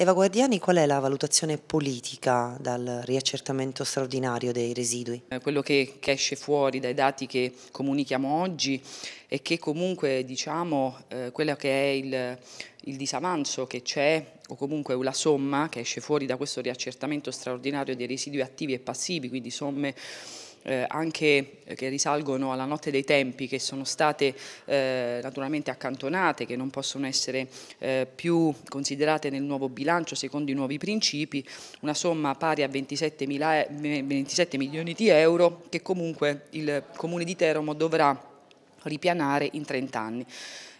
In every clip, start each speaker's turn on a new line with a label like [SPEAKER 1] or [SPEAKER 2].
[SPEAKER 1] Eva Guardiani, qual è la valutazione politica dal riaccertamento straordinario dei residui? Eh, quello che, che esce fuori dai dati che comunichiamo oggi è che comunque diciamo eh, quello che è il, il disavanzo che c'è o comunque la somma che esce fuori da questo riaccertamento straordinario dei residui attivi e passivi, quindi somme eh, anche eh, che risalgono alla notte dei tempi, che sono state eh, naturalmente accantonate, che non possono essere eh, più considerate nel nuovo bilancio secondo i nuovi principi, una somma pari a 27, mila, 27 milioni di euro che comunque il Comune di Teramo dovrà ripianare in 30 anni.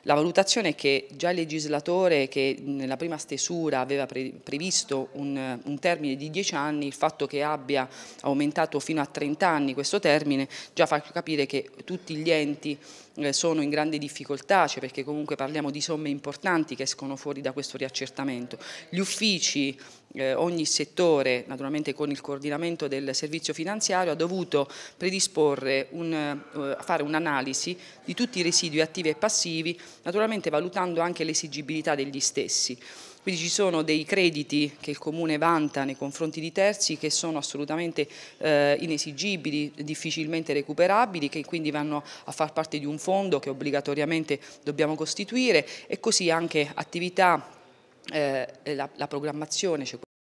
[SPEAKER 1] La valutazione è che già il legislatore che nella prima stesura aveva previsto un, un, termine di 10 anni, il fatto che abbia aumentato fino a 30 anni questo termine già fa capire che tutti gli enti eh, sono in grande difficoltà, cioè perché comunque parliamo di somme importanti che escono fuori da questo riaccertamento. Gli uffici eh, ogni settore, naturalmente con il coordinamento del servizio finanziario, ha dovuto predisporre, un, eh, fare un'analisi di tutti i residui attivi e passivi, naturalmente valutando anche l'esigibilità degli stessi. Quindi ci sono dei crediti che il Comune vanta nei confronti di terzi che sono assolutamente eh, inesigibili, difficilmente recuperabili, che quindi vanno a far parte di un fondo che obbligatoriamente dobbiamo costituire e così anche attività eh, la, la, programmazione, cioè